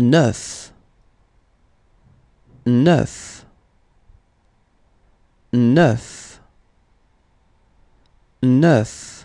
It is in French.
neuf, neuf, neuf, neuf.